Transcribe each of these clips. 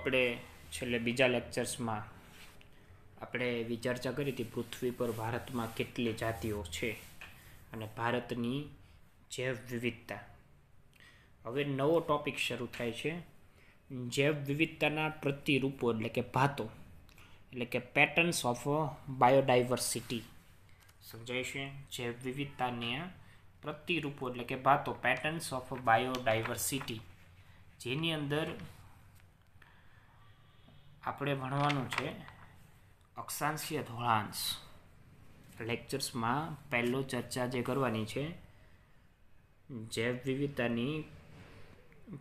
આપણે છેલ્લે બીજા લેક્ચર્સમાં આપણે એવી ચર્ચા કરી હતી પૃથ્વી પર ભારતમાં કેટલી જાતિઓ છે અને ભારતની જૈવ વિવિધતા હવે નવો ટોપિક શરૂ થાય છે જૈવ વિવિધતાના પ્રતિરૂપો એટલે કે ભાતો એટલે કે પેટર્ન્સ ઓફ બાયોડાયવર્સિટી સમજાય છે જૈવ વિવિધતાને પ્રતિરૂપો એટલે કે ભાતો પેટર્ન્સ ઓફ બાયોડાયવર્સિટી જેની અંદર આપણે ભણવાનું છે અક્ષાંશીય ધોળાંશ લેક્ચર્સમાં પહેલો ચર્ચા જે કરવાની છે જૈવ વિવિધતાની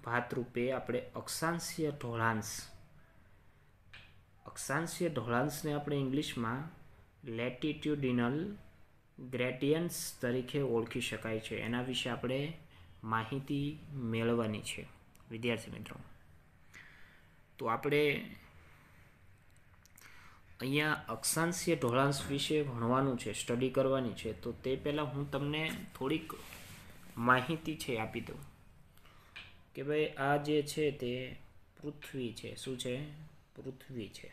ભાતરૂપે આપણે અક્ષાંશીય ઢોળાંશ અક્ષાંશીય ઢોળાંશને આપણે ઇંગ્લિશમાં લેટિટ્યુડિનલ ગ્રેડિયન્ટ્સ તરીકે ઓળખી શકાય છે એના વિશે આપણે માહિતી મેળવવાની છે વિદ્યાર્થી મિત્રો તો આપણે અહીંયા અક્ષાંશીય ઢોળાંશ વિશે ભણવાનું છે સ્ટડી કરવાની છે તો તે પહેલાં હું તમને થોડીક માહિતી છે આપી દઉં કે ભાઈ આ જે છે તે પૃથ્વી છે શું છે પૃથ્વી છે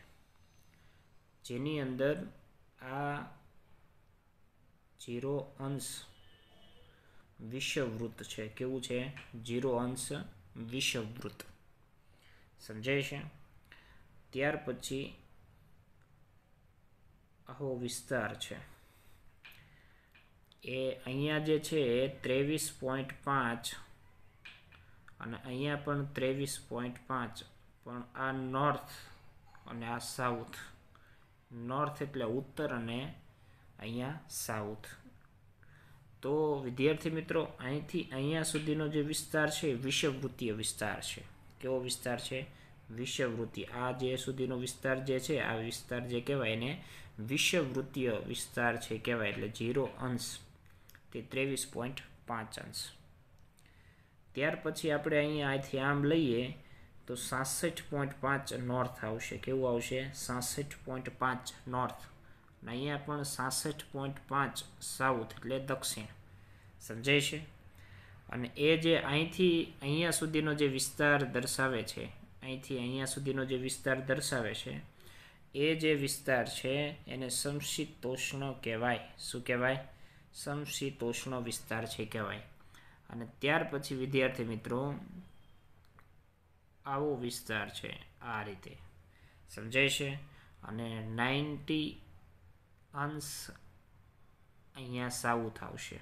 જેની અંદર આ જીરો અંશ વિશ્વવૃત્ત છે કેવું છે જીરો અંશ વિશ્વવૃત્ત સમજાય છે ત્યાર પછી હો વિસ્તાર છે એ અહીંયા જે છે ત્રેવીસ પોઈન્ટ પાંચ અને અહીંયા પણ ત્રેવીસ પોઈન્ટ પાંચ પણ આ નોર્થ અને આ સાઉથ નોર્થ એટલે ઉત્તર અને અહીંયા સાઉથ તો વિદ્યાર્થી મિત્રો અહીંથી અહીંયા સુધીનો જે વિસ્તાર છે વિષવવૃત્તીય વિસ્તાર છે કેવો વિસ્તાર છે વિષવવૃત્તિ આ જે સુધીનો વિસ્તાર જે છે આ વિસ્તાર જે કહેવાય એને વિષવવૃત્તીય વિસ્તાર છે કહેવાય એટલે ઝીરો અંશ તે ત્રેવીસ પોઈન્ટ પાંચ અંશ ત્યાર પછી આપણે અહીંયા અહીંથી આમ લઈએ તો સાસઠ પોઈન્ટ પાંચ નોર્થ આવશે કેવું આવશે સાસઠ પોઈન્ટ પાંચ નોર્થ અને અહીંયા પણ સાસઠ પોઈન્ટ પાંચ સાઉથ એટલે દક્ષિણ સમજાય છે અને એ જે અહીંથી અહીંયા સુધીનો જે વિસ્તાર દર્શાવે છે અહીંથી અહીંયા સુધીનો જે વિસ્તાર દર્શાવે છે એ જે વિસ્તાર છે એને સમશીતોષ્ણ કહેવાય શું કહેવાય સમશીતોષ્ણ વિસ્તાર છે કહેવાય અને ત્યાર પછી વિદ્યાર્થી મિત્રો આવો વિસ્તાર છે આ રીતે સમજાય છે અને નાઇન્ટી અંશ અહીંયા સાઉથ આવશે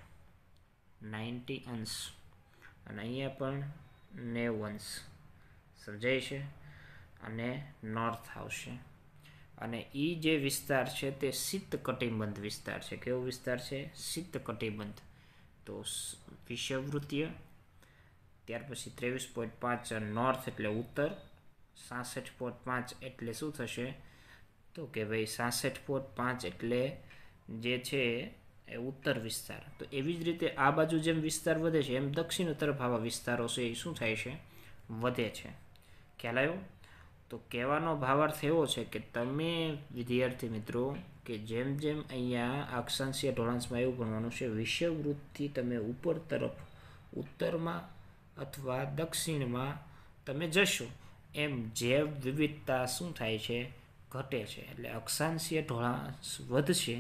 નાઇન્ટી અંશ અને અહીંયા પણ નેવું અંશ સમજાય છે અને નોર્થ આવશે અને એ જે વિસ્તાર છે તે શીત કટિબંધ વિસ્તાર છે કેવો વિસ્તાર છે શીત કટિબંધ તો વિષવવૃત્તીય ત્યાર પછી ત્રેવીસ પોઈન્ટ પાંચ નોર્થ એટલે ઉત્તર સાસઠ પોઈન્ટ પાંચ એટલે શું થશે તો કે ભાઈ સાસઠ પોઈન્ટ પાંચ એટલે જે છે એ ઉત્તર વિસ્તાર તો એવી જ રીતે આ બાજુ જેમ વિસ્તાર વધે છે એમ દક્ષિણ તરફ આવા વિસ્તારો છે એ શું થાય છે વધે છે ખ્યાલ આવ્યો તો કહેવાનો ભાવાર્થ એવો છે કે તમે વિદ્યાર્થી મિત્રો કે જેમ જેમ અહીંયા અક્ષાંશીય ઢોળાંશમાં એવું ભણવાનું છે વિષયવૃત્તિ તમે ઉપર તરફ ઉત્તરમાં અથવા દક્ષિણમાં તમે જશો એમ જૈવ વિવિધતા શું થાય છે ઘટે છે એટલે અક્ષાંશીય ઢોળાંશ વધશે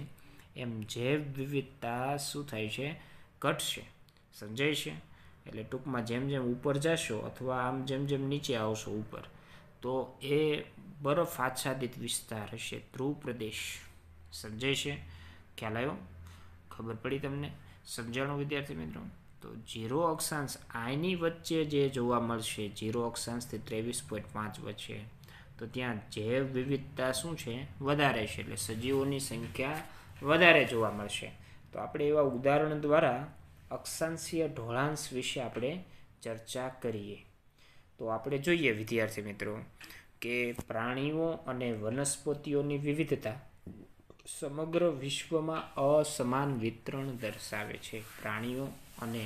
એમ જૈવ વિવિધતા શું થાય છે ઘટશે સમજાય છે એટલે ટૂંકમાં જેમ જેમ ઉપર જશો અથવા આમ જેમ જેમ નીચે આવશો ઉપર તો એ બરફ આચ્છાદિત વિસ્તાર હશે ધ્રુવ પ્રદેશ સમજાય છે ખ્યાલ આવ્યો ખબર પડી તમને સમજાણું વિદ્યાર્થી મિત્રો તો ઝીરો અક્ષાંશ આની વચ્ચે જે જોવા મળશે ઝીરો અક્ષાંશથી ત્રેવીસ પોઈન્ટ પાંચ વચ્ચે તો ત્યાં જૈવ વિવિધતા શું છે વધારે છે એટલે સજીવોની સંખ્યા વધારે જોવા મળશે તો આપણે એવા ઉદાહરણ દ્વારા અક્ષાંશીય ઢોળાંશ વિશે આપણે ચર્ચા કરીએ તો આપણે જોઈએ વિદ્યાર્થી મિત્રો કે પ્રાણીઓ અને વનસ્પતિઓની વિવિધતા સમગ્ર વિશ્વમાં અસમાન વિતરણ દર્શાવે છે પ્રાણીઓ અને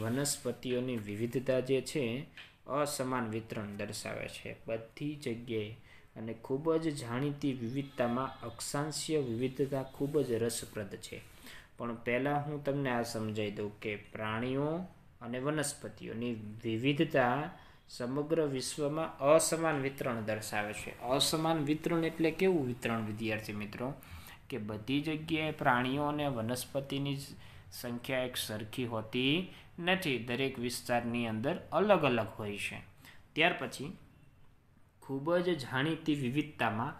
વનસ્પતિઓની વિવિધતા જે છે અસમાન વિતરણ દર્શાવે છે બધી જગ્યાએ અને ખૂબ જ જાણીતી વિવિધતામાં અક્ષાંશીય વિવિધતા ખૂબ જ રસપ્રદ છે પણ પહેલાં હું તમને આ સમજાવી દઉં કે પ્રાણીઓ અને વનસ્પતિઓની વિવિધતા સમગ્ર વિશ્વમાં અસમાન વિતરણ દર્શાવે છે અસમાન વિતરણ એટલે કેવું વિતરણ વિદ્યાર્થી મિત્રો કે બધી જગ્યાએ પ્રાણીઓ અને વનસ્પતિની સંખ્યા એક સરખી હોતી નથી દરેક વિસ્તારની અંદર અલગ અલગ હોય છે ત્યાર પછી ખૂબ જ જાણીતી વિવિધતામાં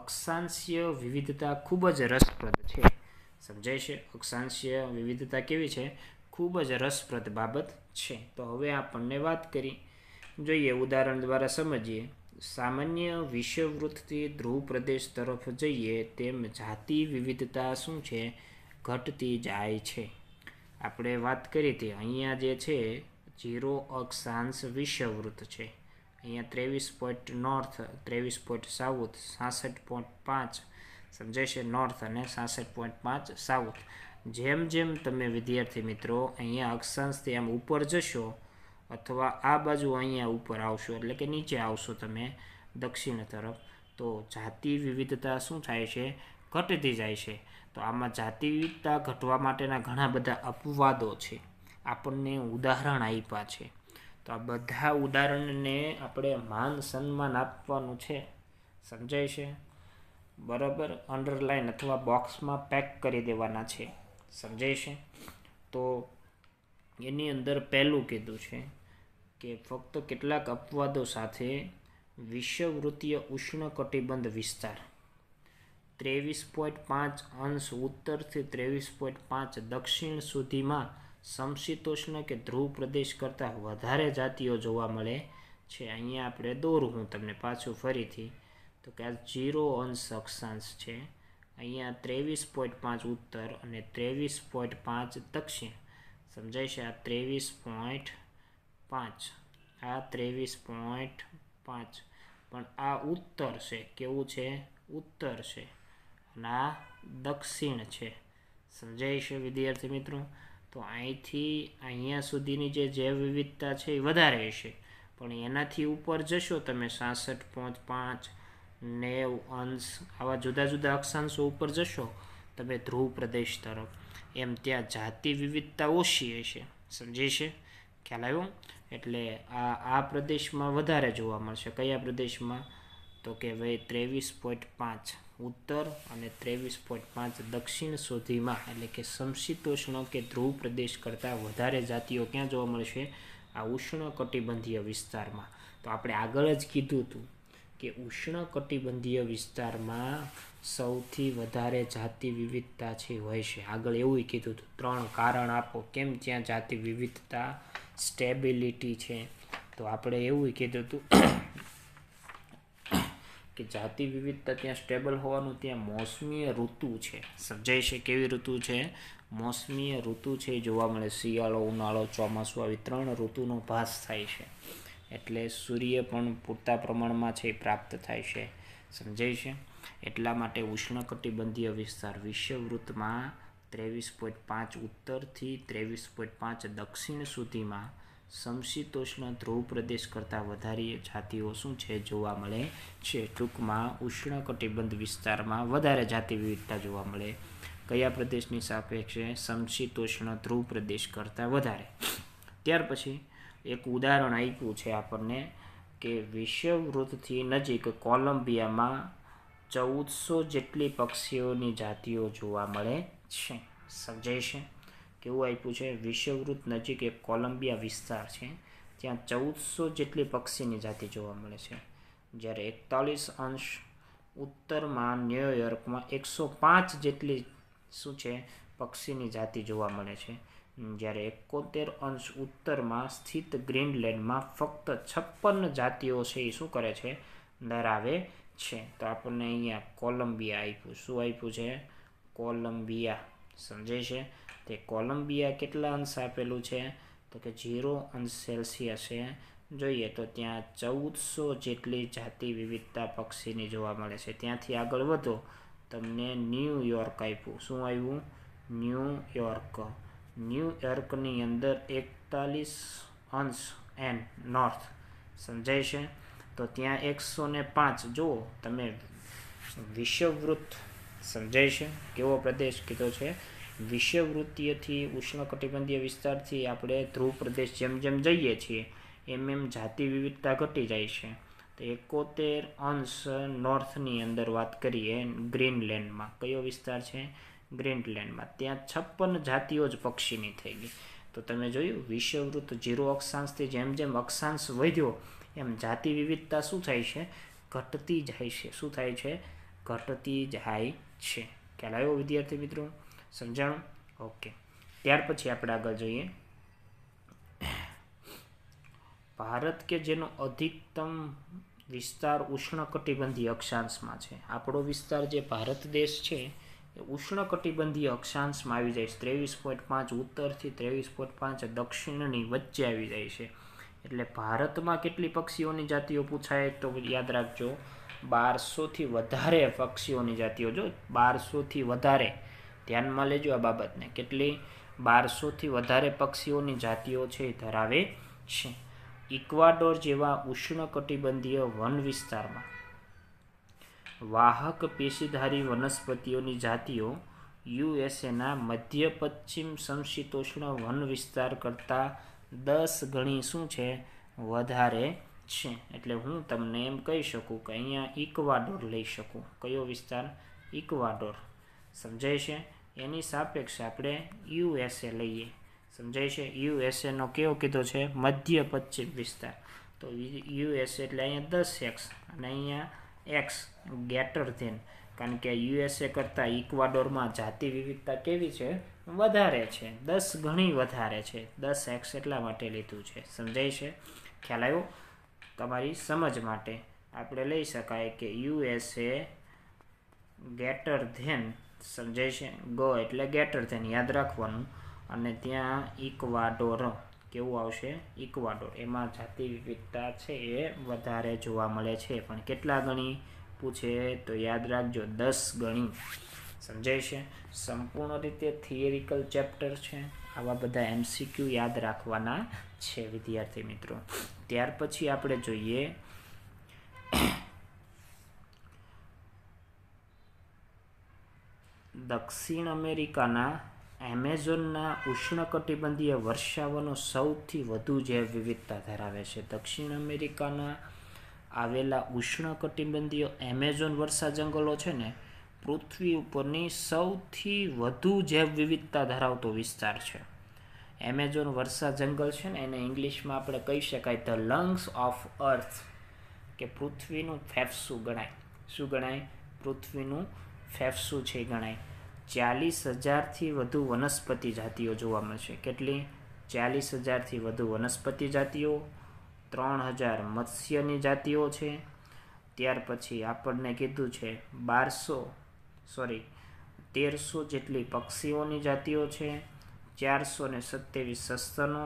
અક્ષાંશીય વિવિધતા ખૂબ જ રસપ્રદ છે સમજાય છે અક્ષાંશીય વિવિધતા કેવી છે ખૂબ જ રસપ્રદ બાબત છે તો હવે આપણને વાત કરી જોઈએ ઉદાહરણ દ્વારા સમજીએ સામાન્ય વિષવવૃત્તથી ધ્રુવ પ્રદેશ તરફ જઈએ તેમ જાતિ વિવિધતા શું છે ઘટતી જાય છે આપણે વાત કરી હતી અહીંયા જે છે જીરો અક્ષાંશ વિષવવૃત્ત છે અહીંયા ત્રેવીસ પોઈન્ટ નોર્થ ત્રેવીસ પોઈન્ટ સાઉથ સાસઠ પોઈન્ટ પાંચ સમજાય છે નોર્થ અને સાસઠ પોઈન્ટ પાંચ સાઉથ જેમ જેમ તમે વિદ્યાર્થી મિત્રો અહીંયા અક્ષાંશથી આમ ઉપર જશો અથવા આ બાજુ અહીંયા ઉપર આવશો એટલે કે નીચે આવશો તમે દક્ષિણ તરફ તો જાતિ વિવિધતા શું થાય છે ઘટતી જાય છે તો આમાં જાતિ વિવિધતા ઘટવા માટેના ઘણા બધા અપવાદો છે આપણને ઉદાહરણ આપ્યા છે તો આ બધા ઉદાહરણને આપણે માન સન્માન આપવાનું છે સમજાય છે બરાબર અંડરલાઇન અથવા બોક્સમાં પેક કરી દેવાના છે સમજાય છે તો એની અંદર પહેલું કીધું છે કે ફક્ત કેટલાક અપવાદો સાથે વિશ્વવૃત્તીય ઉષ્ણ કટિબંધ વિસ્તાર ત્રેવીસ પોઈન્ટ પાંચ અંશ ઉત્તરથી ત્રેવીસ પોઈન્ટ પાંચ દક્ષિણ સુધીમાં સમશીતોષ્ણ કે ધ્રુવ પ્રદેશ કરતાં વધારે જાતિઓ જોવા મળે છે અહીંયા આપણે દોરું હું તમને પાછું ફરીથી તો કે આ જીરો અંશ અક્ષાંશ છે અહીંયા ત્રેવીસ પોઈન્ટ પાંચ ઉત્તર અને ત્રેવીસ પોઈન્ટ પાંચ દક્ષિણ સમજાય છે આ ત્રેવીસ પોઈન્ટ પાંચ આ ત્રેવીસ પોઈન્ટ પાંચ પણ આ ઉત્તર છે કેવું છે ઉત્તર છે અને આ દક્ષિણ છે સમજાય છે વિદ્યાર્થી મિત્રો તો અહીંથી અહીંયા સુધીની જે જૈવ વિવિધતા છે એ વધારે હશે પણ એનાથી ઉપર જશો તમે સાસઠ પોઈન્ટ પાંચ નેવ અંશ આવા જુદા જુદા અક્ષાંશો ઉપર જશો તમે ધ્રુવ પ્રદેશ તરફ એમ ત્યાં જાતિ વિવિધતા ઓછી હશે સમજી છે ખ્યાલ આવ્યો એટલે આ આ પ્રદેશમાં વધારે જોવા મળશે કયા પ્રદેશમાં તો કે ભાઈ ત્રેવીસ પોઈન્ટ પાંચ ઉત્તર અને ત્રેવીસ પોઈન્ટ પાંચ દક્ષિણ સુધીમાં એટલે કે સમશીતોષ્ણ કે ધ્રુવ પ્રદેશ કરતાં વધારે જાતિઓ ક્યાં જોવા મળશે આ ઉષ્ણ કટિબંધીય વિસ્તારમાં તો આપણે આગળ જ કીધું હતું કે ઉષ્ણકટિબંધીય વિસ્તારમાં સૌથી વધારે જાતિ વિવિધતા છે હોય છે આગળ એવું કીધું હતું ત્રણ કારણ આપો કેમ ત્યાં જાતિ વિવિધતા સ્ટેબિલિટી છે તો આપણે એવું કીધું હતું કે જાતિ વિવિધતા ત્યાં સ્ટેબલ હોવાનું ત્યાં મોસમીય ઋતુ છે સમજાય છે કેવી ઋતુ છે મોસમીય ઋતુ છે જોવા મળે શિયાળો ઉનાળો ચોમાસું આવી ત્રણ ઋતુનો ભાસ થાય છે એટલે સૂર્ય પણ પૂરતા પ્રમાણમાં છે પ્રાપ્ત થાય છે સમજાય છે એટલા માટે ઉષ્ણકટિબંધીય વિસ્તાર વિશ્વવૃત્તમાં ત્રેવીસ પોઈન્ટ પાંચ ઉત્તરથી ત્રેવીસ પોઈન્ટ પાંચ દક્ષિણ સુધીમાં સમશીતોષ્ણ ધ્રુવ પ્રદેશ કરતાં વધારે જાતિઓ શું છે જોવા મળે છે ટૂંકમાં ઉષ્ણકટિબંધ વિસ્તારમાં વધારે જાતિ વિવિધતા જોવા મળે કયા પ્રદેશની સાપેક્ષે સમશીતોષ્ણ ધ્રુવ પ્રદેશ કરતાં વધારે ત્યાર પછી એક ઉદાહરણ આપ્યું છે આપણને કે વિષુવવૃત્તથી નજીક કોલંબિયામાં ચૌદસો જેટલી પક્ષીઓની જાતિઓ જોવા મળે છે સમજાય છે કેવું આપ્યું છે વિશ્વવૃત્ત નજીક એક કોલંબિયા વિસ્તાર છે ત્યાં ચૌદસો જેટલી પક્ષીની જાતિ જોવા મળે છે જ્યારે એકતાલીસ અંશ ઉત્તરમાં ન્યૂયોર્કમાં એકસો પાંચ જેટલી શું છે પક્ષીની જાતિ જોવા મળે છે જ્યારે એકોતેર અંશ ઉત્તરમાં સ્થિત ગ્રીનલેન્ડમાં ફક્ત છપ્પન જાતિઓ છે એ શું કરે છે ધરાવે છે તો આપણને અહીંયા કોલંબિયા આપ્યું શું આપ્યું છે કોલંબિયા સમજાય છે તે કોલંબિયા કેટલા અંશ આપેલું છે તો કે ઝીરો અંશ સેલ્સિયસ છે જોઈએ તો ત્યાં ચૌદસો જેટલી જાતિ વિવિધતા પક્ષીની જોવા મળે છે ત્યાંથી આગળ વધો તમને ન્યૂયોર્ક આપ્યું શું આવ્યું ન્યૂયોર્ક ન્યૂયોર્કની અંદર એકતાલીસ અંશ એન્ડ નોર્થ સમજાય છે તો ત્યાં એકસો ને પાંચ જુઓ તમે વિશ્વવૃત્ત સમજાય છે કેવો પ્રદેશ કીધો છે વિશ્વવૃત્તિયથી ઉષ્ણકટિબંધીય વિસ્તારથી આપણે ધ્રુવ પ્રદેશ જેમ જેમ જઈએ છીએ એમ એમ જાતિ વિવિધતા ઘટી જાય છે તો એકોતેર અંશ નોર્થની અંદર વાત કરીએ ગ્રીનલેન્ડમાં કયો વિસ્તાર છે ગ્રીનલેન્ડમાં ત્યાં છપ્પન જાતિઓ જ પક્ષીની થઈ ગઈ તો તમે જોયું વિષવવૃત્ત જીરો અક્ષાંશથી જેમ જેમ અક્ષાંશ વધ્યો એમ જાતિ વિવિધતા શું થાય છે ઘટતી જાય છે શું થાય છે ઘટતી જાય છે ખ્યાલ આવ્યો વિદ્યાર્થી મિત્રો સમજાણું ઓકે ત્યાર પછી આપણે આગળ જોઈએ ભારત કે જેનો અધિકતમ વિસ્તાર ઉષ્ણકટિબંધીય અક્ષાંશમાં છે આપણો વિસ્તાર જે ભારત દેશ છે ઉષ્ણકટિબંધીય અક્ષાંશમાં આવી જાય છે ત્રેવીસ પોઈન્ટ પાંચ ઉત્તરથી ત્રેવીસ પોઈન્ટ પાંચ દક્ષિણની વચ્ચે આવી જાય છે એટલે ભારતમાં કેટલી પક્ષીઓની જાતિઓ પૂછાય તો યાદ રાખજો બારસોથી વધારે પક્ષીઓની જાતિઓ જો બારસોથી વધારે ધ્યાનમાં લેજો આ બાબતને કેટલી બારસોથી વધારે પક્ષીઓની જાતિઓ છે ધરાવે છે ઇક્વાડોર જેવા ઉષ્ણકટિબંધીય વન વિસ્તારમાં વાહક પેશીધારી વનસ્પતિઓની જાતિઓ યુએસએના મધ્ય પશ્ચિમ સમશીતોષ્ણ વન વિસ્તાર કરતાં દસ ગણી શું છે વધારે છે એટલે હું તમને એમ કહી શકું કે અહીંયા ઇક્વાડોર લઈ શકું કયો વિસ્તાર ઇક્વાડોર સમજાય છે એની સાપેક્ષે આપણે યુએસએ લઈએ સમજાય છે યુએસએનો કેવો કીધો છે મધ્ય પશ્ચિમ વિસ્તાર તો યુએસ એટલે અહીંયા દસ એક્સ અને અહીંયા એક્સ ગેટર ધેન કારણ કે યુએસએ કરતાં ઇક્વાડોરમાં જાતિ વિવિધતા કેવી છે વધારે છે દસ ઘણી વધારે છે દસ એક્સ એટલા માટે લીધું છે સમજાય છે ખ્યાલ આવ્યો તમારી સમજ માટે આપણે લઈ શકાય કે યુએસએ ગેટર ધેન સમજાય છે ગો એટલે ગેટર ધેન યાદ રાખવાનું અને ત્યાં ઇક્વાડોર કેવું આવશે ઇક્વાડોર એમાં જાતિ વિવિધતા છે એ વધારે જોવા મળે છે પણ કેટલા ગણી પૂછે તો યાદ રાખજો દસ ગણી સમજાય છે સંપૂર્ણ રીતે થિયરિકલ ચેપ્ટર છે આવા બધા એમસીક્યુ યાદ રાખવાના છે વિદ્યાર્થી મિત્રો ત્યાર પછી આપણે જોઈએ દક્ષિણ અમેરિકાના એમેઝોનના ઉષ્ણકટિબંધીય વર્ષાવનો સૌથી વધુ જૈવ વિવિધતા ધરાવે છે દક્ષિણ અમેરિકાના આવેલા ઉષ્ણકટિબંધીય એમેઝોન વર્ષા જંગલો છે ને પૃથ્વી ઉપરની સૌથી વધુ જૈવ વિવિધતા ધરાવતો વિસ્તાર છે એમેઝોન વર્ષા જંગલ છે ને એને ઇંગ્લિશમાં આપણે કહી શકાય ધ લંગ્સ ઓફ અર્થ કે પૃથ્વીનું ફેફસું ગણાય શું ગણાય પૃથ્વીનું ફેફસું છે ગણાય ચાલીસ હજારથી વધુ વનસ્પતિ જાતિઓ જોવા મળશે કેટલી ચાલીસ હજારથી વધુ વનસ્પતિ જાતિઓ ત્રણ હજાર મત્સ્યની જાતિઓ છે ત્યાર પછી આપણને કીધું છે બારસો સોરી તેરસો જેટલી પક્ષીઓની જાતિઓ છે ચારસો ને સત્યાવીસ સસ્તનો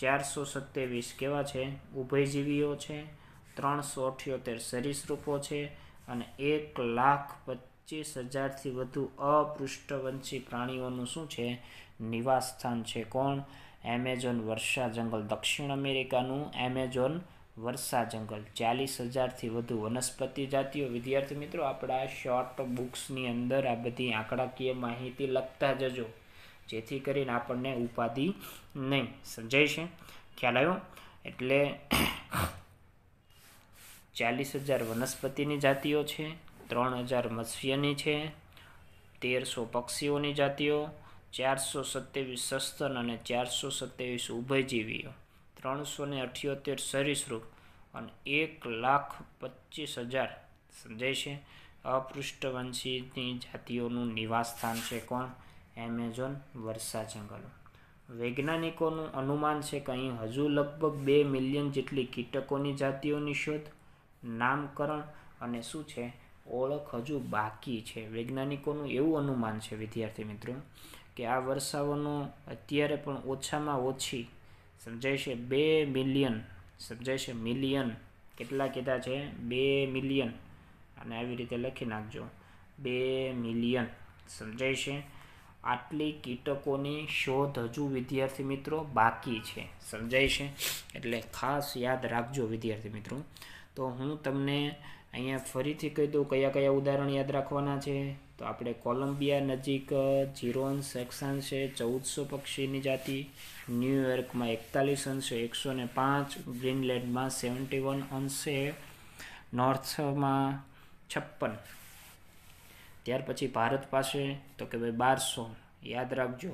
ચારસો સત્યાવીસ કેવા છે ઉભયજીવીઓ છે ત્રણસો અઠ્યોતેર સરીસૃપો છે અને એક લાખ પચીસ હજારથી વધુ અપૃષ્ઠવંશી પ્રાણીઓનું શું છે નિવાસ સ્થાન છે કોણ એમેઝોન વર્ષા જંગલ દક્ષિણ અમેરિકાનું એમેઝોન વર્ષા જંગલ ચાલીસ હજારથી વધુ વનસ્પતિ જાતિઓ વિદ્યાર્થી મિત્રો આપણા શોર્ટ બુક્સની અંદર આ બધી આંકડાકીય માહિતી લખતા જજો જેથી કરીને આપણને ઉપાધિ નહીં સમજાય છે ખ્યાલ આવ્યો એટલે ચાલીસ હજાર વનસ્પતિની જાતિઓ છે ત્રણ હજાર મત્સ્યની છે તેરસો પક્ષીઓની જાતિઓ ચારસો સત્યાવીસ સસ્તન અને ચારસો સત્યાવીસ ઉભયજીવીઓ ત્રણસો ને અઠ્યોતેર સરીસૃપ અને એક લાખ પચીસ હજાર સમજાય છે અપૃષ્ઠવંશીની જાતિઓનું નિવાસસ્થાન છે કોણ એમેઝોન વર્ષા જંગલો વૈજ્ઞાનિકોનું અનુમાન છે કે અહીં હજુ લગભગ બે મિલિયન જેટલી કીટકોની જાતિઓની શોધ નામકરણ અને શું છે ઓળખ હજુ બાકી છે વૈજ્ઞાનિકોનું એવું અનુમાન છે વિદ્યાર્થી મિત્રો કે આ વર્ષાઓનો અત્યારે પણ ઓછામાં ઓછી સમજાય છે બે મિલિયન સમજાય છે મિલિયન કેટલા કીધા છે બે મિલિયન અને આવી રીતે લખી નાખજો બે મિલિયન સમજાય છે આટલી કીટકોની શોધ હજુ વિદ્યાર્થી મિત્રો બાકી છે સમજાય છે એટલે ખાસ યાદ રાખજો વિદ્યાર્થી મિત્રો તો હું તમને અહીંયા ફરીથી કહી દઉં કયા કયા ઉદાહરણ યાદ રાખવાના છે તો આપણે કોલંબિયા નજીક જીરો જીરોન સેક્શન છે ચૌદસો પક્ષીની જાતિ ન્યૂયોર્કમાં એકતાલીસ અંશે એકસો ને પાંચ ગ્રીનલેન્ડમાં સેવન્ટી વન અંશે નોર્થમાં છપ્પન ત્યાર પછી ભારત પાસે તો કે ભાઈ બારસો યાદ રાખજો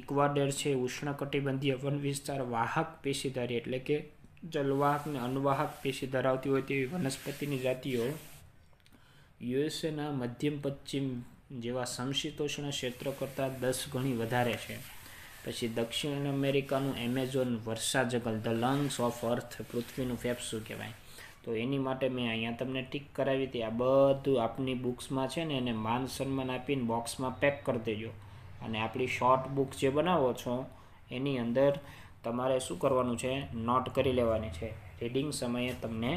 ઇક્વાડર છે ઉષ્ણકટિબંધીય વન વિસ્તાર વાહક પેશીધારી એટલે કે જલવાહક અને અનુવાહક પેશી ધરાવતી હોય તેવી વનસ્પતિની જાતિઓ યુએસએના મધ્યમ પશ્ચિમ જેવા સમશીતોષ્ણ ક્ષેત્રો કરતાં દસ ગણી વધારે છે પછી દક્ષિણ અમેરિકાનું એમેઝોન વર્ષા જંગલ ધ લંગ્સ ઓફ અર્થ પૃથ્વીનું ફેફસું કહેવાય તો એની માટે મેં અહીંયા તમને ટીક કરાવી હતી આ બધું આપની બુક્સમાં છે ને એને માન સન્માન આપીને બોક્સમાં પેક કરી દેજો અને આપણી શોર્ટ બુક જે બનાવો છો એની અંદર તમારે શું કરવાનું છે નોટ કરી લેવાની છે રીડિંગ સમયે તમને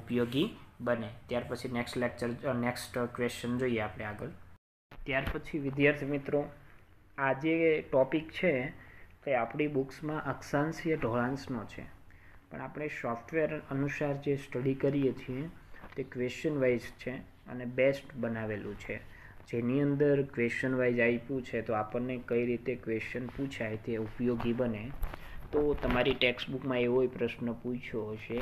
ઉપયોગી બને ત્યાર પછી નેક્સ્ટ લેક્ચર નેક્સ્ટ ક્વેશ્ચન જોઈએ આપણે આગળ ત્યાર પછી વિદ્યાર્થી મિત્રો આ જે ટૉપિક છે તે આપણી બુક્સમાં અક્ષાંશીય ઢોળાંશનો છે પણ આપણે સોફ્ટવેર અનુસાર જે સ્ટડી કરીએ છીએ તે ક્વેશ્ચન વાઇઝ છે અને બેસ્ટ બનાવેલું છે જેની અંદર ક્વેશ્ચન વાઇઝ આપ્યું છે તો આપણને કઈ રીતે ક્વેશ્ચન પૂછાય તે ઉપયોગી બને તો તમારી ટેક્સ્ટબુકમાં એવો પ્રશ્ન પૂછ્યો હશે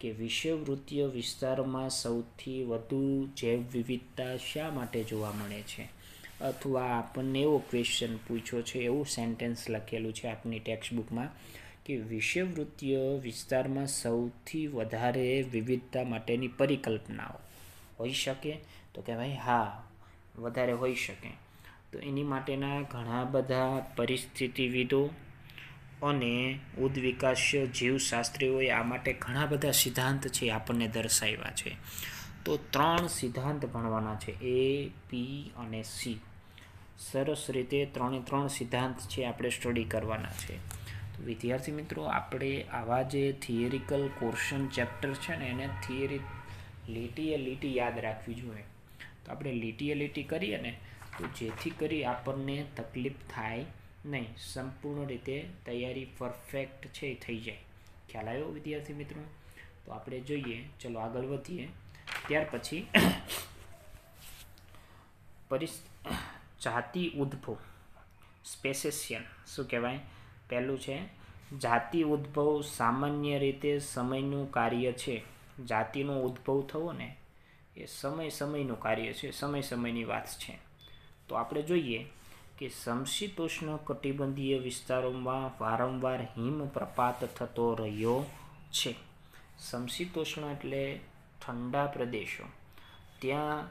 કે વિશ્વવૃત્તીય વિસ્તારમાં સૌથી વધુ જૈવ વિવિધતા શા માટે જોવા મળે છે અથવા આપણને એવો ક્વેશ્ચન પૂછ્યો છે એવું સેન્ટેન્સ લખેલું છે આપની ટેક્સ્ટબુકમાં કે વિષુવવૃત્તીય વિસ્તારમાં સૌથી વધારે વિવિધતા માટેની પરિકલ્પનાઓ હોઈ શકે તો કે ભાઈ હા વધારે હોઈ શકે તો એની માટેના ઘણા બધા પરિસ્થિતિવિદો અને ઉદ્વિકાસ્ય જીવશાસ્ત્રીઓએ આ માટે ઘણા બધા સિદ્ધાંત છે આપણને દર્શાવ્યા છે તો ત્રણ સિદ્ધાંત ભણવાના છે એ પી અને સી સરસ રીતે ત્રણે ત્રણ સિદ્ધાંત છે આપણે સ્ટડી કરવાના છે તો વિદ્યાર્થી મિત્રો આપણે આવા જે થિયરિકલ કોર્શન ચેપ્ટર છે ને એને થિયરી લીટીએ લીટી યાદ રાખવી જોઈએ તો આપણે લીટીએ લીટી કરીએ ને તો જેથી કરી આપણને તકલીફ થાય નહીં સંપૂર્ણ રીતે તૈયારી પરફેક્ટ છે એ થઈ જાય ખ્યાલ આવ્યો વિદ્યાર્થી મિત્રો તો આપણે જોઈએ ચલો આગળ વધીએ ત્યાર પછી પરિસ જાતિ ઉદ્ભવ સ્પેસેશિયન શું કહેવાય પહેલું છે જાતિ ઉદ્ભવ સામાન્ય રીતે સમયનું કાર્ય છે જાતિનો ઉદ્ભવ થવો ને એ સમય સમયનું કાર્ય છે સમય સમયની વાત છે તો આપણે જોઈએ કે સમશીતોષ્ણ કટિબંધીય વિસ્તારોમાં વારંવાર હિમપ્રપાત થતો રહ્યો છે સમશીતોષ્ણ એટલે ઠંડા પ્રદેશો ત્યાં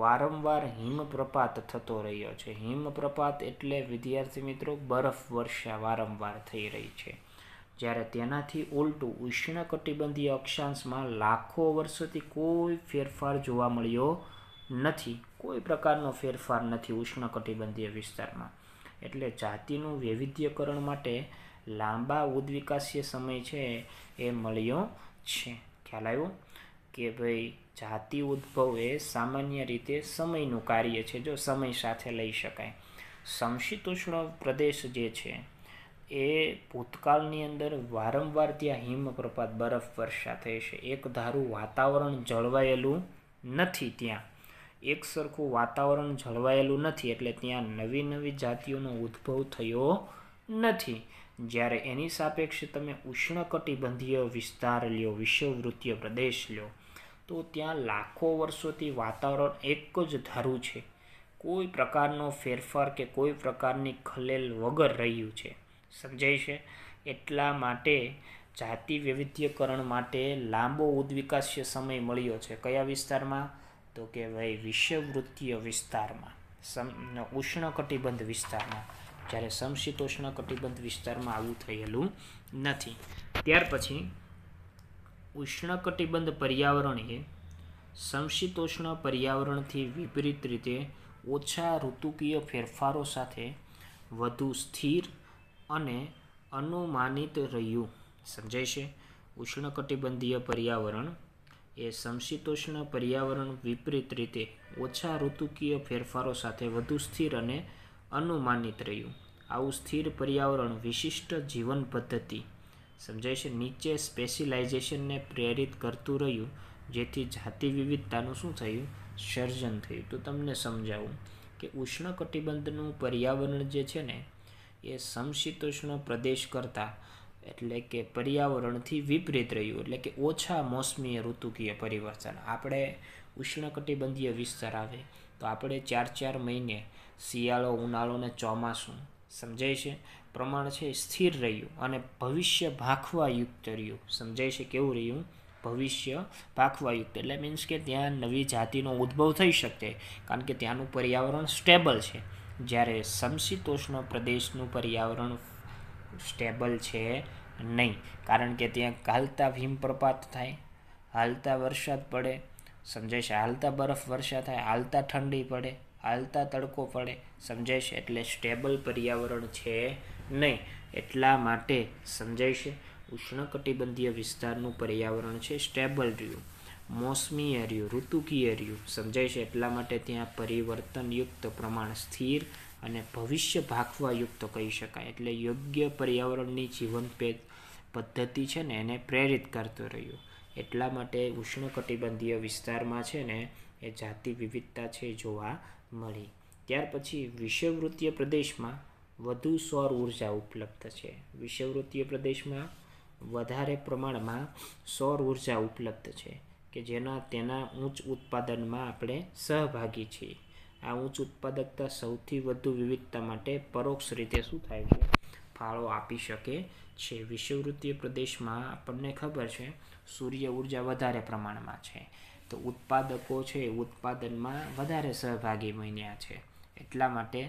વારંવાર હિમપ્રપાત થતો રહ્યો છે હિમપ્રપાત એટલે વિદ્યાર્થી મિત્રો બરફ વર્ષા વારંવાર થઈ રહી છે જ્યારે તેનાથી ઉલટું કટિબંધીય અક્ષાંશમાં લાખો વર્ષોથી કોઈ ફેરફાર જોવા મળ્યો નથી કોઈ પ્રકારનો ફેરફાર નથી ઉષ્ણકટિબંધીય વિસ્તારમાં એટલે જાતિનું વૈવિધ્યકરણ માટે લાંબા ઉદ્વિકાસીય સમય છે એ મળ્યો છે ખ્યાલ આવ્યો કે ભાઈ જાતિ ઉદ્ભવ એ સામાન્ય રીતે સમયનું કાર્ય છે જો સમય સાથે લઈ શકાય સમશીતોષ્ણ પ્રદેશ જે છે એ ભૂતકાળની અંદર વારંવાર ત્યાં હિમપ્રપાત બરફ વર્ષા થઈ છે એક ધારું વાતાવરણ જળવાયેલું નથી ત્યાં એક સરખું વાતાવરણ જળવાયેલું નથી એટલે ત્યાં નવી નવી જાતિઓનો ઉદ્ભવ થયો નથી જ્યારે એની સાપેક્ષે તમે ઉષ્ણકટિબંધીય વિસ્તાર લ્યો વિષુવવૃત્તીય પ્રદેશ લ્યો તો ત્યાં લાખો વર્ષોથી વાતાવરણ એક જ ધારું છે કોઈ પ્રકારનો ફેરફાર કે કોઈ પ્રકારની ખલેલ વગર રહ્યું છે સમજાય છે એટલા માટે જાતિ વૈવિધ્યકરણ માટે લાંબો ઉદ્વિકાસ્ય સમય મળ્યો છે કયા વિસ્તારમાં તો કે ભાઈ વિષવવૃત્તીય વિસ્તારમાં સમ ઉષ્ણકટિબંધ વિસ્તારમાં જ્યારે સમશીતોષ્ણ કટિબંધ વિસ્તારમાં આવું થયેલું નથી ત્યાર પછી ઉષ્ણકટિબંધ પર્યાવરણ એ સમશીતોષ્ણ પર્યાવરણથી વિપરીત રીતે ઓછા ઋતુકીય ફેરફારો સાથે વધુ સ્થિર અને અનુમાનિત રહ્યું સમજાય છે ઉષ્ણકટિબંધીય પર્યાવરણ એ સમશીતોષ્ણ પર્યાવરણ વિપરીત રીતે ઓછા ઋતુકીય ફેરફારો સાથે વધુ સ્થિર અને અનુમાનિત રહ્યું આવું સ્થિર પર્યાવરણ વિશિષ્ટ જીવન પદ્ધતિ સમજાય છે નીચે સ્પેશિયલાઇઝેશનને પ્રેરિત કરતું રહ્યું જેથી જાતિ વિવિધતાનું શું થયું સર્જન થયું તો તમને સમજાવું કે ઉષ્ણકટિબંધનું પર્યાવરણ જે છે ને એ સમશીતોષ્ણ પ્રદેશ કરતાં એટલે કે પર્યાવરણથી વિપરીત રહ્યું એટલે કે ઓછા મોસમીય ઋતુકીય પરિવર્તન આપણે ઉષ્ણકટિબંધીય વિસ્તાર આવે તો આપણે ચાર ચાર મહિને શિયાળો ઉનાળો અને ચોમાસું સમજાય છે પ્રમાણ છે સ્થિર રહ્યું અને ભવિષ્ય ભાખવાયુક્ત રહ્યું સમજાય છે કેવું રહ્યું ભવિષ્ય ભાખવાયુક્ત એટલે મીન્સ કે ત્યાં નવી જાતિનો ઉદ્ભવ થઈ શકે કારણ કે ત્યાંનું પર્યાવરણ સ્ટેબલ છે જ્યારે સમશીતોષ્ણ પ્રદેશનું પર્યાવરણ સ્ટેબલ છે નહીં કારણ કે ત્યાં હાલતા હિમપ્રપાત થાય હાલતા વરસાદ પડે સમજાય છે હાલતા બરફ વર્ષા થાય હાલતા ઠંડી પડે હાલતા તડકો પડે સમજાય છે એટલે સ્ટેબલ પર્યાવરણ છે નહીં એટલા માટે સમજાય છે ઉષ્ણકટિબંધીય વિસ્તારનું પર્યાવરણ છે સ્ટેબલ રહ્યું મોસમી એર્યું ઋતુકીય એરિયું સમજાય છે એટલા માટે ત્યાં પરિવર્તનયુક્ત પ્રમાણ સ્થિર અને ભવિષ્ય ભાખવાયુક્ત કહી શકાય એટલે યોગ્ય પર્યાવરણની જીવનપેદ પદ્ધતિ છે ને એને પ્રેરિત કરતો રહ્યો એટલા માટે ઉષ્ણકટિબંધીય વિસ્તારમાં છે ને એ જાતિ વિવિધતા છે જોવા મળી ત્યાર પછી વિષવવૃત્તીય પ્રદેશમાં વધુ સૌર ઉર્જા ઉપલબ્ધ છે વિષવવૃત્તીય પ્રદેશમાં વધારે પ્રમાણમાં સૌર ઉર્જા ઉપલબ્ધ છે કે જેના તેના ઉચ્ચ ઉત્પાદનમાં આપણે સહભાગી છીએ આ ઉચ્ચ ઉત્પાદકતા સૌથી વધુ વિવિધતા માટે પરોક્ષ રીતે શું થાય છે ફાળો આપી શકે છે વિષુવવૃત્તીય પ્રદેશમાં આપણને ખબર છે સૂર્ય ઉર્જા વધારે પ્રમાણમાં છે તો ઉત્પાદકો છે ઉત્પાદનમાં વધારે સહભાગી બન્યા છે એટલા માટે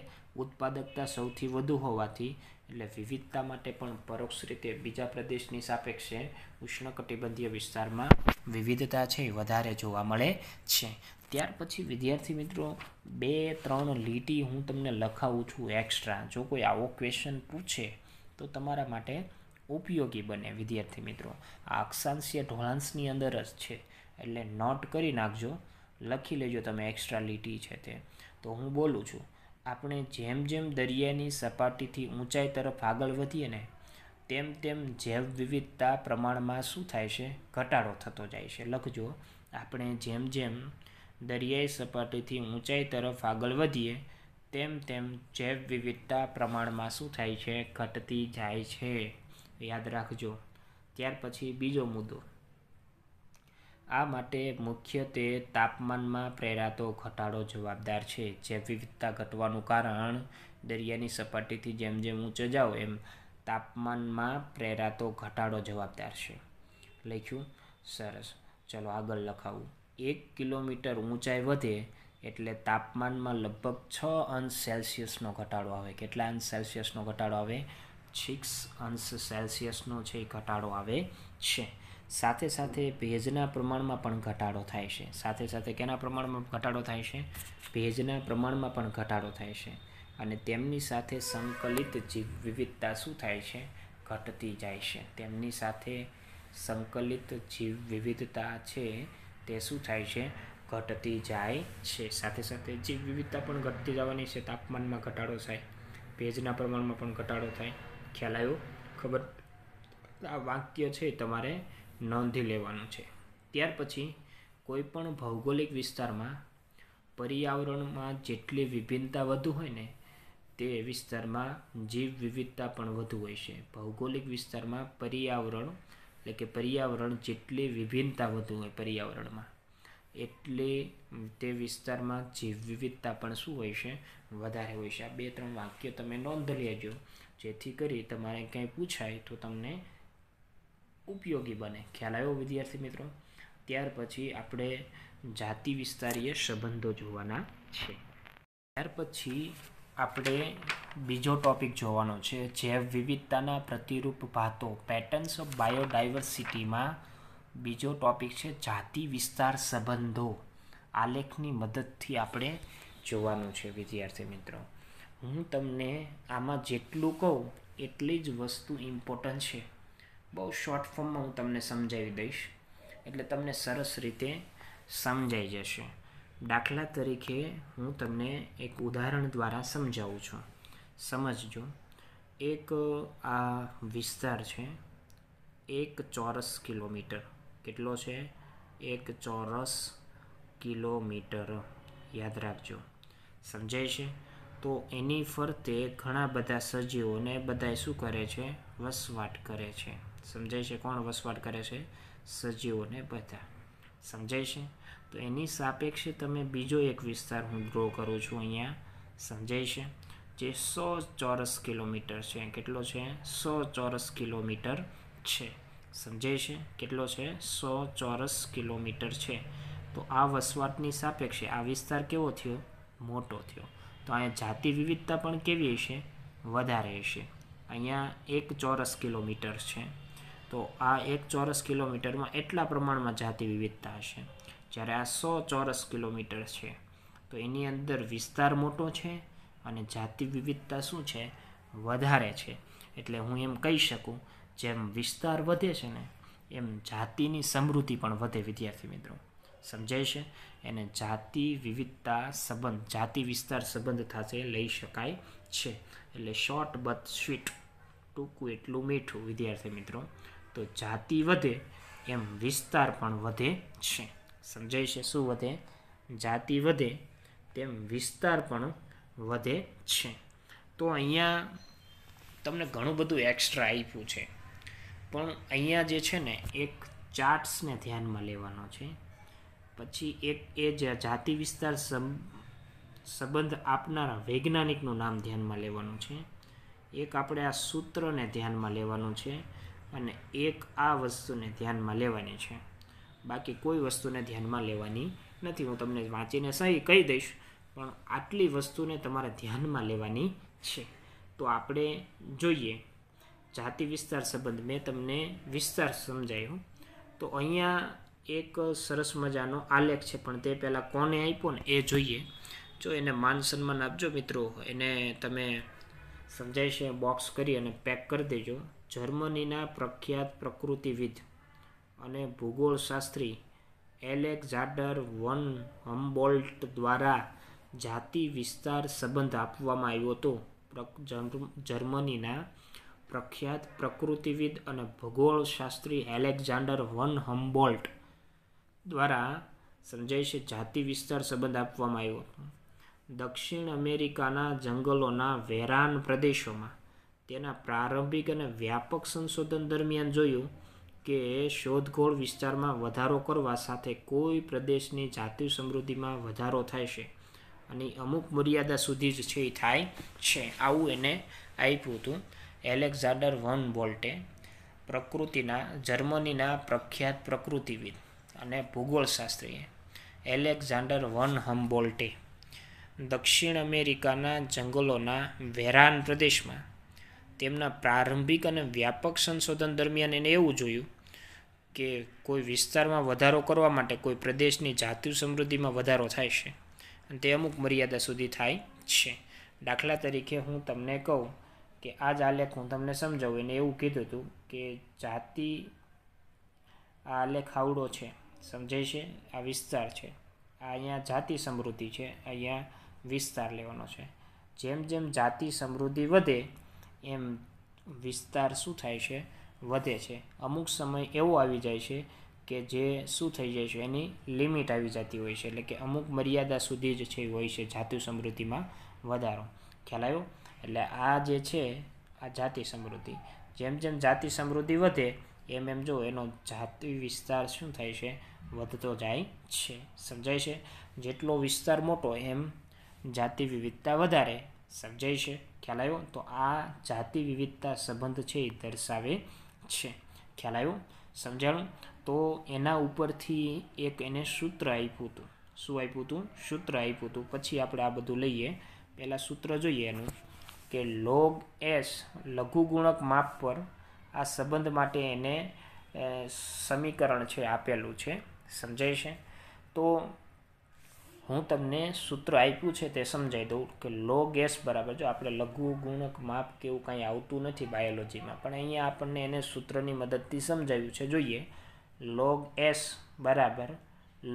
ઉત્પાદકતા સૌથી વધુ હોવાથી એટલે વિવિધતા માટે પણ પરોક્ષ રીતે બીજા પ્રદેશની સાપેક્ષે ઉષ્ણકટિબંધીય વિસ્તારમાં વિવિધતા છે વધારે જોવા મળે છે ત્યાર પછી વિદ્યાર્થી મિત્રો બે ત્રણ લીટી હું તમને લખાવું છું એક્સ્ટ્રા જો કોઈ આવો ક્વેશ્ચન પૂછે તો તમારા માટે ઉપયોગી બને વિદ્યાર્થી મિત્રો આ અક્ષાંશીય ઢોળાંશની અંદર જ છે એટલે નોટ કરી નાખજો લખી લેજો તમે એક્સ્ટ્રા લીટી છે તે તો હું બોલું છું આપણે જેમ જેમ દરિયાની સપાટીથી ઊંચાઈ તરફ આગળ વધીએ ને તેમ તેમ જૈવ વિવિધતા પ્રમાણમાં શું થાય છે ઘટાડો થતો જાય છે લખજો આપણે જેમ જેમ દરિયાઈ સપાટીથી ઊંચાઈ તરફ આગળ વધીએ તેમ તેમ જૈવ વિવિધતા પ્રમાણમાં શું થાય છે ઘટતી જાય છે યાદ રાખજો ત્યાર પછી બીજો મુદ્દો આ માટે મુખ્યત્વે તાપમાનમાં પ્રેરાતો ઘટાડો જવાબદાર છે જૈવ વિવિધતા ઘટવાનું કારણ દરિયાની સપાટીથી જેમ જેમ ઊંચે જાઓ એમ તાપમાનમાં પ્રેરાતો ઘટાડો જવાબદાર છે લખ્યું સરસ ચલો આગળ લખાવું એક કિલોમીટર ઊંચાઈ વધે એટલે તાપમાનમાં લગભગ છ અંશ સેલ્સિયસનો ઘટાડો આવે કેટલા અંશ સેલ્સિયસનો ઘટાડો આવે સિક્સ અંશ સેલ્સિયસનો છે એ ઘટાડો આવે છે સાથે સાથે ભેજના પ્રમાણમાં પણ ઘટાડો થાય છે સાથે સાથે કેના પ્રમાણમાં ઘટાડો થાય છે ભેજના પ્રમાણમાં પણ ઘટાડો થાય છે અને તેમની સાથે સંકલિત જીવ વિવિધતા શું થાય છે ઘટતી જાય છે તેમની સાથે સંકલિત જીવ વિવિધતા છે તે શું થાય છે ઘટતી જાય છે સાથે સાથે જીવ વિવિધતા પણ ઘટતી જવાની છે તાપમાનમાં ઘટાડો થાય ભેજના પ્રમાણમાં પણ ઘટાડો થાય ખ્યાલ આવ્યો ખબર આ વાક્ય છે તમારે નોંધી લેવાનું છે ત્યાર પછી કોઈપણ ભૌગોલિક વિસ્તારમાં પર્યાવરણમાં જેટલી વિભિન્નતા વધુ હોય ને તે વિસ્તારમાં જીવ વિવિધતા પણ વધુ હોય છે ભૌગોલિક વિસ્તારમાં પર્યાવરણ એટલે કે પર્યાવરણ જેટલી વિભિન્નતા વધુ હોય પર્યાવરણમાં એટલે તે વિસ્તારમાં જીવ વિવિધતા પણ શું હોય છે વધારે હોય છે આ બે ત્રણ વાક્યો તમે નોંધ લેજો જેથી કરી તમારે ક્યાંય પૂછાય તો તમને ઉપયોગી બને ખ્યાલ આવ્યો વિદ્યાર્થી મિત્રો ત્યાર પછી આપણે જાતિ વિસ્તારીય સંબંધો જોવાના છે ત્યાર પછી આપણે બીજો ટોપિક જોવાનો છે જૈવ વિવિધતાના પ્રતિરૂપ ભાતો પેટર્ન્સ ઓફ બાયોડાયવર્સિટીમાં બીજો ટોપિક છે જાતિ વિસ્તાર સંબંધો આલેખની મદદથી આપણે જોવાનું છે વિદ્યાર્થી મિત્રો હું તમને આમાં જેટલું કહું એટલી જ વસ્તુ ઇમ્પોર્ટન્ટ છે બહુ શોર્ટ ફોર્મમાં હું તમને સમજાવી દઈશ એટલે તમને સરસ રીતે સમજાઈ જશે દાખલા તરીકે હું તમને એક ઉદાહરણ દ્વારા સમજાવું છું સમજજો એક આ વિસ્તાર છે એક ચોરસ કિલોમીટર કેટલો છે એક ચોરસ કિલોમીટર યાદ રાખજો સમજાય છે તો એની ફરતે ઘણા બધા સજીવોને બધાએ શું કરે છે વસવાટ કરે છે સમજાય છે કોણ વસવાટ કરે છે સજીવોને બધા સમજાય છે તો એની સાપેક્ષે તમે બીજો એક વિસ્તાર હું ડ્રો કરું છું અહીંયા સમજાય છે જે સો ચોરસ કિલોમીટર છે કેટલો છે સો ચોરસ કિલોમીટર છે સમજાય છે કેટલો છે સો ચોરસ કિલોમીટર છે તો આ વસવાટની સાપેક્ષે આ વિસ્તાર કેવો થયો મોટો થયો તો અહીંયા જાતિ વિવિધતા પણ કેવી હશે વધારે હશે અહીંયા એક ચોરસ કિલોમીટર છે તો આ એક ચોરસ કિલોમીટરમાં એટલા પ્રમાણમાં જાતિ વિવિધતા હશે જ્યારે આ સો ચોરસ કિલોમીટર છે તો એની અંદર વિસ્તાર મોટો છે અને જાતિ વિવિધતા શું છે વધારે છે એટલે હું એમ કહી શકું જેમ વિસ્તાર વધે છે ને એમ જાતિની સમૃદ્ધિ પણ વધે વિદ્યાર્થી મિત્રો સમજાય છે એને જાતિ વિવિધતા સંબંધ જાતિ વિસ્તાર સંબંધ થશે લઈ શકાય છે એટલે શોર્ટ બટ સ્વીટ ટૂંકું એટલું મીઠું વિદ્યાર્થી મિત્રો તો જાતિ વધે એમ વિસ્તાર પણ વધે છે સમજાય છે શું વધે જાતિ વધે તેમ વિસ્તાર પણ વધે છે તો અહીંયા તમને ઘણું બધું એક્સ્ટ્રા આપ્યું છે પણ અહીંયા જે છે ને એક ચાર્ટ્સને ધ્યાનમાં લેવાનો છે પછી એક એ જે જાતિ વિસ્તાર સંબંધ આપનારા વૈજ્ઞાનિકનું નામ ધ્યાનમાં લેવાનું છે એક આપણે આ સૂત્રને ધ્યાનમાં લેવાનું છે અને એક આ વસ્તુને ધ્યાનમાં લેવાની છે બાકી કોઈ વસ્તુને ધ્યાનમાં લેવાની નથી હું તમને વાંચીને સહી કહી દઈશ પણ આટલી વસ્તુને તમારે ધ્યાનમાં લેવાની છે તો આપણે જોઈએ જાતિ વિસ્તાર સંબંધ મેં તમને વિસ્તાર સમજાયો તો અહીંયા એક સરસ મજાનો આલેખ છે પણ તે પહેલાં કોને આપ્યો ને એ જોઈએ જો એને માન સન્માન આપજો મિત્રો એને તમે સમજાય છે બોક્સ કરી અને પેક કરી દેજો જર્મનીના પ્રખ્યાત પ્રકૃતિવિદ અને ભૂગોળશાસ્ત્રી એલેક્ઝાડર વન હમ્બોલ્ટ દ્વારા જાતિ વિસ્તાર સંબંધ આપવામાં આવ્યો હતો જર્મનીના પ્રખ્યાત પ્રકૃતિવિદ અને ભૂગોળશાસ્ત્રી એલેક્ઝાન્ડર વન હમ્બોલ્ટ દ્વારા સંજયશે જાતિ વિસ્તાર સંબંધ આપવામાં આવ્યો હતો દક્ષિણ અમેરિકાના જંગલોના વેરાન પ્રદેશોમાં તેના પ્રારંભિક અને વ્યાપક સંશોધન દરમિયાન જોયું કે શોધખોળ વિસ્તારમાં વધારો કરવા સાથે કોઈ પ્રદેશની જાતિ સમૃદ્ધિમાં વધારો થાય છે અને અમુક મર્યાદા સુધી જ છે એ થાય છે આવું એને આપ્યું હતું એલેક્ઝાન્ડર વન બોલ્ટે પ્રકૃતિના જર્મનીના પ્રખ્યાત પ્રકૃતિવિદ અને ભૂગોળશાસ્ત્રીએ એલેક્ઝાન્ડર વન હમ્બોલ્ટે દક્ષિણ અમેરિકાના જંગલોના વેરાન પ્રદેશમાં તેમના પ્રારંભિક અને વ્યાપક સંશોધન દરમિયાન એને એવું જોયું કે કોઈ વિસ્તારમાં વધારો કરવા માટે કોઈ પ્રદેશની જાતિ સમૃદ્ધિમાં વધારો થાય છે અને તે અમુક મર્યાદા સુધી થાય છે દાખલા તરીકે હું તમને કહું કે આ જ આલેખ હું તમને સમજાવું એને એવું કીધું હતું કે જાતિ આ આલેખ હાવડો છે સમજાય છે આ વિસ્તાર છે આ અહીંયા જાતિ સમૃદ્ધિ છે અહીંયા વિસ્તાર લેવાનો છે જેમ જેમ જાતિ સમૃદ્ધિ વધે એમ વિસ્તાર શું થાય છે વધે છે અમુક સમય એવો આવી જાય છે કે જે શું થઈ જાય છે એની લિમિટ આવી જતી હોય છે એટલે કે અમુક મર્યાદા સુધી જ છે હોય છે જાતિ સમૃદ્ધિમાં વધારો ખ્યાલ આવ્યો એટલે આ જે છે આ જાતિ સમૃદ્ધિ જેમ જેમ જાતિ સમૃદ્ધિ વધે એમ એમ જો એનો જાતિ વિસ્તાર શું થાય છે વધતો જાય છે સમજાય છે જેટલો વિસ્તાર મોટો એમ જાતિ વિવિધતા વધારે સમજાય છે ખ્યાલ આવ્યો તો આ જાતિ વિવિધતા સંબંધ છે એ દર્શાવે છે ખ્યાલ આવ્યો સમજાણું તો એના ઉપરથી એક એને સૂત્ર આપ્યું હતું શું આપ્યું હતું સૂત્ર આપ્યું હતું પછી આપણે આ બધું લઈએ પહેલાં સૂત્ર જોઈએ એનું કે લોગ એસ લઘુગુણક માપ પર આ સંબંધ માટે એને સમીકરણ છે આપેલું છે સમજાય છે તો હું તમને સૂત્ર આપ્યું છે તે સમજાવી દઉં કે લો ગેસ બરાબર જો આપણે લઘુ ગુણક માપ કે એવું કાંઈ આવતું નથી બાયોલોજીમાં પણ અહીંયા આપણને એને સૂત્રની મદદથી સમજાવ્યું છે જોઈએ લોગ એસ બરાબર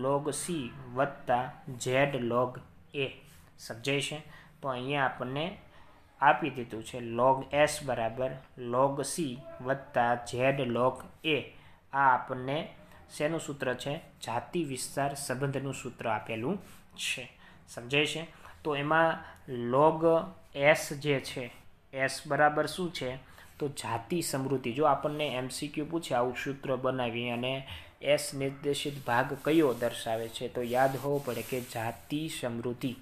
લોગ સી વત્તા ઝેડ લોગ એ સમજાય છે તો અહીંયા આપણને આપી દીધું છે લોગ એસ બરાબર લોગ સી વત્તા ઝેડ લોગ એ આ આપણને શેનું સૂત્ર છે જાતિ વિસ્તાર સંબંધનું સૂત્ર આપેલું છે સમજાય છે તો એમાં લોગ એસ જે છે એસ બરાબર શું છે તો જાતિ સમૃદ્ધિ જો આપણને એમસીક્યુ પૂછે આવું સૂત્ર બનાવી અને એસ નિર્દેશિત ભાગ કયો દર્શાવે છે તો યાદ હોવો પડે કે જાતિ સમૃદ્ધિ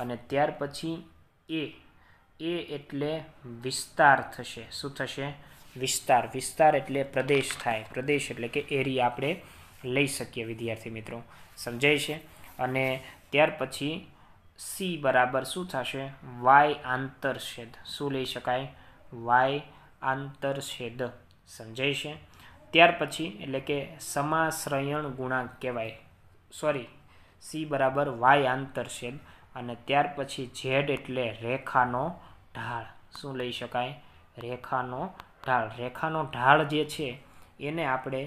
અને ત્યાર પછી એ એ એટલે વિસ્તાર થશે શું થશે વિસ્તાર વિસ્તાર એટલે પ્રદેશ થાય પ્રદેશ એટલે કે એરિયા આપણે લઈ શકીએ વિદ્યાર્થી મિત્રો સમજાય છે અને ત્યાર પછી સી બરાબર શું થશે વાય આંતરછેદ શું લઈ શકાય વાય આંતરછેદ સમજાય છે ત્યાર પછી એટલે કે સમાશ્રયણ ગુણાંક કહેવાય સોરી સી બરાબર વાય આંતરછેદ અને ત્યાર પછી ઝેડ એટલે રેખાનો ઢાળ શું લઈ શકાય રેખાનો ઢાળ રેખાનો ઢાળ જે છે એને આપણે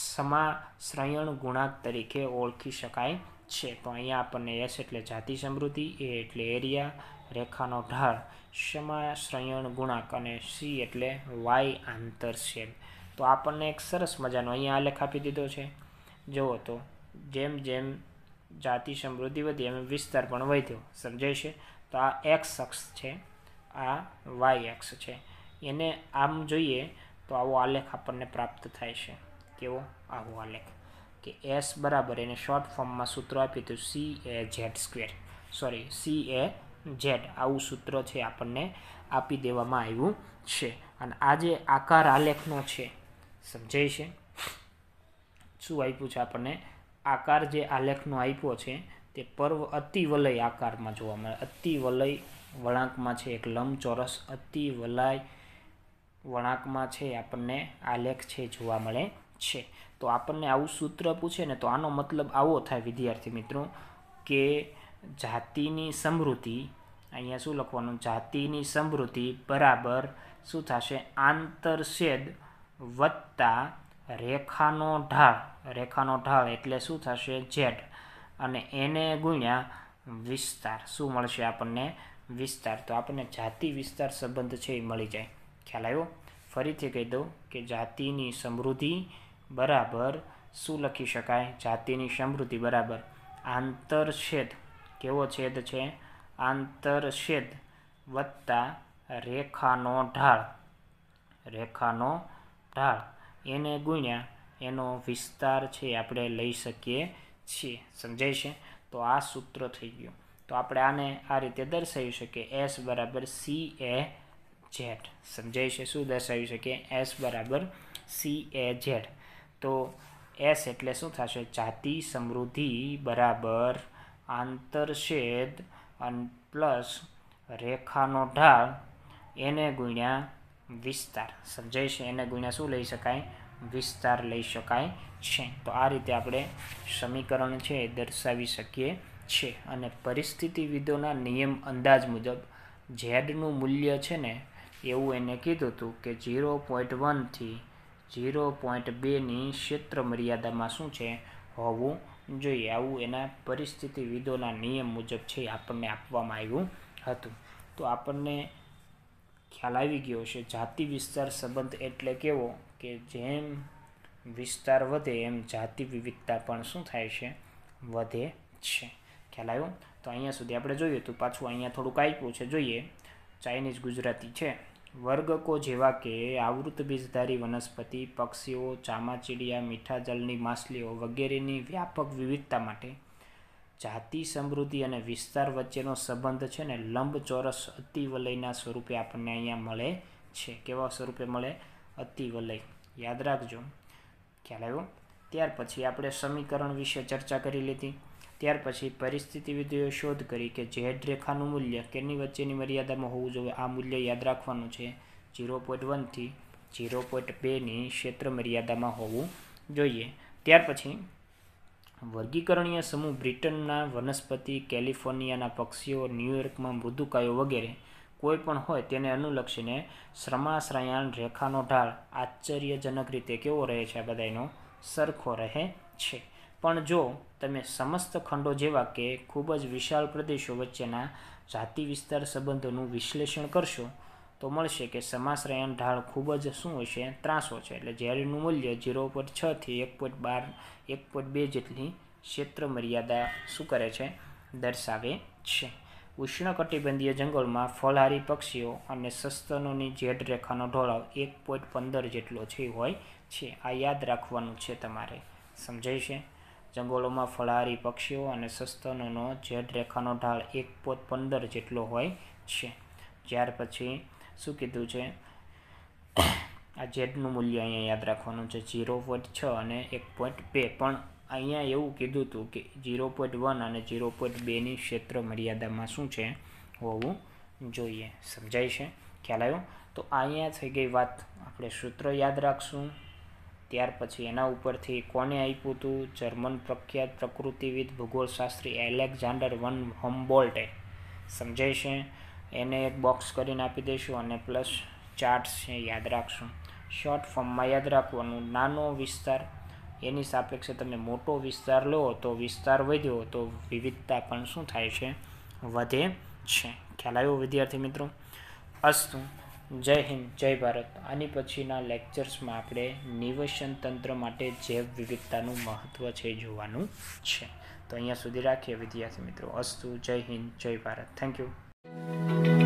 સમાશ્રયણ ગુણાંક તરીકે ઓળખી શકાય છે તો અહીંયા આપણને એસ એટલે જાતિ સમૃદ્ધિ એ એટલે એરિયા રેખાનો ઢાળ સમાશ્રયણ ગુણાંક અને સી એટલે વાય આંતરછેદ તો આપણને એક સરસ મજાનો અહીંયા આલેખ આપી દીધો છે જુઓ તો જેમ જેમ જાતિ સમૃદ્ધિ વધી એમ વિસ્તાર પણ વધ્યો સમજાય છે તો આ એક્સ અક્ષ છે આ વાય એક્સ છે એને આમ જોઈએ તો આવો આલેખ આપણને પ્રાપ્ત થાય છે કેવો આવો આલેખ કે એસ બરાબર એને શોર્ટ ફોર્મમાં સૂત્ર આપ્યું હતું C A Z square sorry C A Z આવું સૂત્ર છે આપણને આપી દેવામાં આવ્યું છે અને આ જે આકાર આલેખનો છે સમજાય છે શું આપ્યું છે આપણને આકાર જે આલેખનો આપ્યો છે તે પર્વ અતિવલય આકારમાં જોવા મળે અતિવલય વળાંકમાં છે એક લંબચોરસ અતિવલય વળાંકમાં છે આપણને આલેખ છે જોવા મળે છે તો આપણને આવું સૂત્ર પૂછે ને તો આનો મતલબ આવો થાય વિદ્યાર્થી મિત્રો કે જાતિની સમૃદ્ધિ અહીંયા શું લખવાનું જાતિની સમૃદ્ધિ બરાબર શું થશે આંતરછેદ વત્તા રેખાનો ઢાળ રેખાનો ઢાળ એટલે શું થશે ઝેડ અને એને ગુણ્યા વિસ્તાર શું મળશે આપણને વિસ્તાર તો આપણને જાતિ વિસ્તાર સંબંધ છે એ મળી જાય ખ્યાલ આવ્યો ફરીથી કહી દઉં કે જાતિની સમૃદ્ધિ બરાબર શું લખી શકાય જાતિની સમૃદ્ધિ બરાબર આંતરછેદ કેવો છેદ છે આંતરછેદ વત્તા રેખાનો ઢાળ રેખાનો ઢાળ એને ગુણ્યા એનો વિસ્તાર છે આપણે લઈ શકીએ છીએ સમજાય છે તો આ સૂત્ર થઈ ગયું તો આપણે આને આ રીતે દર્શાવી શકીએ એસ બરાબર સી એ ઝેડ સમજાય છે શું દર્શાવી શકીએ એસ બરાબર સી એ ઝેડ તો એસ એટલે શું થશે જાતિ સમૃદ્ધિ બરાબર આંતરછેદ અને પ્લસ રેખાનો ઢાળ એને ગુણ્યા વિસ્તાર સમજાય છે એને ગુણ્યા શું લઈ શકાય વિસ્તાર લઈ શકાય છે તો આ રીતે આપણે સમીકરણ છે એ દર્શાવી શકીએ છીએ અને પરિસ્થિતિવિદોના નિયમ અંદાજ મુજબ ઝેડનું મૂલ્ય છે ને એવું એને કીધું હતું કે ઝીરો પોઈન્ટ વનથી ઝીરો પોઈન્ટ બેની ક્ષેત્ર મર્યાદામાં શું છે હોવું જોઈએ આવું એના પરિસ્થિતિવિદોના નિયમ મુજબ છે આપણને આપવામાં આવ્યું હતું તો આપણને ખ્યાલ આવી ગયો છે જાતિ વિસ્તાર સંબંધ એટલે કેવો કે જેમ વિસ્તાર વધે એમ જાતિ વિવિધતા પણ શું થાય છે વધે છે ખ્યાલ આવ્યો તો અહીંયા સુધી આપણે જોયું હતું પાછું અહીંયા થોડુંક આપ્યું છે જોઈએ ચાઇનીઝ ગુજરાતી છે વર્ગકો જેવા કે આવૃતબીજધારી વનસ્પતિ પક્ષીઓ ચામાચીડિયા મીઠા જલની માછલીઓ વગેરેની વ્યાપક વિવિધતા માટે જાતિ સમૃદ્ધિ અને વિસ્તાર વચ્ચેનો સંબંધ છે ને લંબચોરસ અતિવલયના સ્વરૂપે આપણને અહીંયા મળે છે કેવા સ્વરૂપે મળે અતિવલય યાદ રાખજો ખ્યાલ આવ્યો ત્યાર પછી આપણે સમીકરણ વિશે ચર્ચા કરી લીધી ત્યાર પછી પરિસ્થિતિવિદોએ શોધ કરી કે ઝેડ રેખાનું મૂલ્ય કેની વચ્ચેની મર્યાદામાં હોવું જોઈએ આ મૂલ્ય યાદ રાખવાનું છે ઝીરો પોઈન્ટ વનથી ઝીરો પોઈન્ટ બેની ક્ષેત્ર મર્યાદામાં હોવું જોઈએ ત્યાર પછી વર્ગીકરણીય સમૂહ બ્રિટનના વનસ્પતિ કેલિફોર્નિયાના પક્ષીઓ ન્યૂયોર્કમાં મૃદુકાયો વગેરે કોઈ પણ હોય તેને અનુલક્ષીને શ્રમાશ્રયાણ રેખાનો ઢાળ આશ્ચર્યજનક રીતે કેવો રહે છે આ બધાનો સરખો રહે છે પણ જો તમે સમસ્ત ખંડો જેવા કે ખૂબ જ વિશાળ પ્રદેશો વચ્ચેના જાતિ વિસ્તાર સંબંધોનું વિશ્લેષણ કરશો તો મળશે કે સમાશ્રયન ઢાળ ખૂબ જ શું હશે ત્રાસો છે એટલે ઝેરીનું મૂલ્ય ઝીરો પોઈન્ટ છથી એક પોઈન્ટ બાર એક પોઈન્ટ બે જેટલી ક્ષેત્ર મર્યાદા શું કરે છે દર્શાવે છે ઉષ્ણકટિબંધીય જંગલમાં ફળહારી પક્ષીઓ અને સસ્તનોની જેડ રેખાનો ઢોળાવ એક પોઈન્ટ પંદર જેટલો છે હોય છે આ યાદ રાખવાનું છે તમારે સમજાય છે જંગલોમાં ફળાહારી પક્ષીઓ અને સસ્તનોનો જેડ રેખાનો ઢાળ એક પોત પંદર જેટલો હોય છે ત્યાર પછી શું કીધું છે આ જેડનું મૂલ્ય અહીંયા યાદ રાખવાનું છે ઝીરો પોઈન્ટ છ અને એક પોઈન્ટ બે પણ અહીંયા એવું કીધું હતું કે ઝીરો પોઈન્ટ વન અને ઝીરો પોઈન્ટ બેની ક્ષેત્ર મર્યાદામાં શું છે હોવું જોઈએ સમજાય છે ખ્યાલ આવ્યો તો અહીંયા થઈ ગઈ વાત આપણે સૂત્ર યાદ રાખશું ત્યાર પછી એના ઉપરથી કોને આપ્યું હતું જર્મન પ્રખ્યાત પ્રકૃતિવિદ ભૂગોળશાસ્ત્રી એલેક્ઝાન્ડર વન હમ્બોલ્ટે સમજાય છે એને એક બોક્સ કરીને આપી દઈશું અને પ્લસ ચાર્ટ્સ છે યાદ રાખશું શોર્ટ ફોર્મમાં યાદ રાખવાનું નાનો વિસ્તાર એની સાપેક્ષે તમે મોટો વિસ્તાર લો તો વિસ્તાર વધ્યો તો વિવિધતા પણ શું થાય છે વધે છે ખ્યાલ આવ્યો વિદ્યાર્થી મિત્રો અસ્તું જય હિન્દ જય ભારત આની પછીના લેક્ચર્સમાં આપણે નિવેશન તંત્ર માટે જૈવ વિવિધતાનું મહત્ત્વ છે જોવાનું છે તો અહીંયા સુધી રાખીએ વિદ્યાર્થી મિત્રો અસ્તુ જય હિન્દ જય ભારત થેન્ક યુ